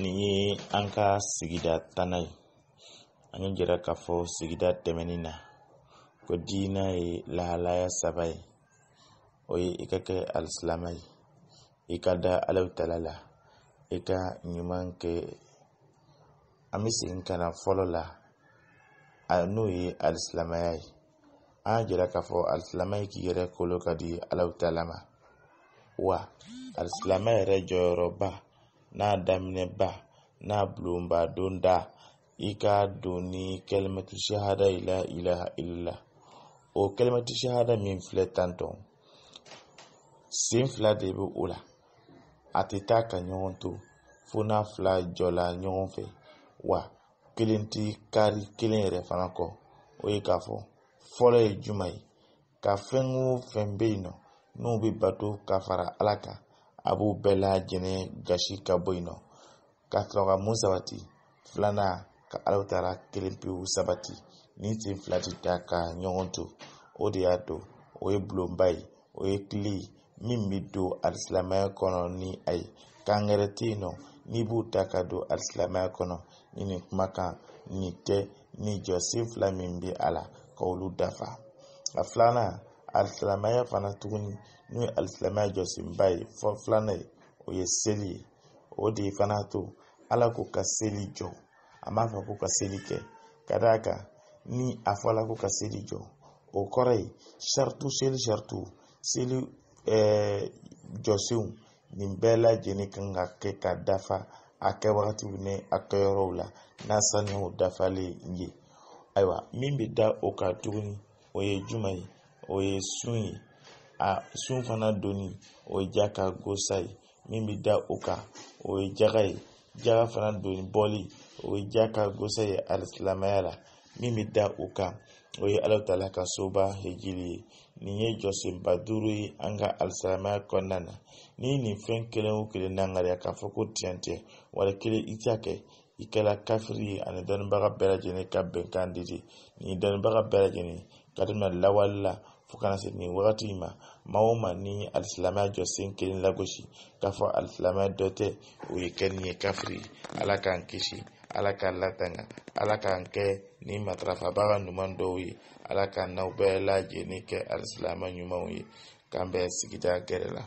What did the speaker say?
nin ye an ka sigida tannan ye an ye jira k'a fɔ sigida tɛmɛnen na ko diina ye lahalaya saba ye o ye i ka kɛ alisilama ye i ka da alaw tala la i ka ɲuman kɛ an be segin ka na fɔlɔ la n'o ye alisilamaya ye an y'a jira k'a fɔ alisilama ye k'i yɛrɛ kolo ka di alaw tala ma wa alisilama yɛrɛ jɔyɔrɔba n'a daminɛba n'a bulonba don da i k'a don ni kɛlɛmɛti shahada ila ilaha illallah o kɛlɛmɛti shahada min filɛ tantɔ sen fila de bɛ o la a tɛ taa ka ɲɔgɔn to fo n'a fila jɔla ɲɔgɔn fɛ wa kelen ti kari kelen yɛrɛ fana kɔ o ye k'a fɔ fɔlɔ ye juman ye ka fɛn o fɛn bɛ yen nɔ n'o bɛ bato ka fara ala kan a b'u bɛɛ lajɛlen gasi ka bɔ yen nɔ ka sɔrɔ ka mun sabati filanan ka alaw taara kelen pewu sabati ni sen fila ti da ka ɲɔgɔn to o de y'a to o ye bulonba ye o ye kili min bɛ don alisilamaya kɔnɔ ni a ye k'an gɛrɛ yen nɔ n'i b'u ta ka don alisilamaya kɔnɔ ni nin kumakan nin tɛ ni jɔ sen fila min bɛ a la ka olu dafa a filanan alisilamɛya fana tuguni n'o ye alisilamɛya jɔsenba ye fɔ filanan ye o ye seli ye o de fana to ala ko ka seli jɔ a m'a fɔ ko ka seli kɛ ka d'a kan ni a fɔla ko ka seli jɔ o kɔrɔ ye saritu seli saritu seli ɛɛ jɔsenw nin bɛɛ lajɛlen kan ka kɛ ka dafa a kɛ wagatiw ni a kɛ yɔrɔw la n'a sanuyaw dafalen ye ayiwa min bɛ da o kan tuguni o ye jumɛn ye o ye sun ye a sun fana donni o ye ja ka gosa ye min bɛ da o kan o ye jaga ye jaga fana donni bɔli o ye ja ka gosa ye alisilamɛya la min bɛ da o kan o ye ala tala ka soba hejili ye nin ye jɔsenba duuru ye an ka alisilamɛya kɔnɔna na ni nin fɛn kelen o kelen nangariya k'a fɔ ko tiɲɛ wali kelen i t'a kɛ i kɛra kafiri ye ani dɔnnibaga bɛɛ lajɛlen ka bɛnkan de nin dɔnnibaga bɛɛ lajɛlen ka daminɛ lawale la fukana kana se nin wagati ma maa ni alisilamɛya jɔ sen kelen lagosi k'a fɔ alisilamɛya dɔ tɛ o ye kɛ ni ye kafiri ala k'an kisi ala k'a latanga ala k'an kɛ ni matarafabaga ɲuman dɔw ye ala k'an n'aw bɛɛ ni kɛ alisilama ɲumanw ye k'an bɛɛ sigida gɛrɛ la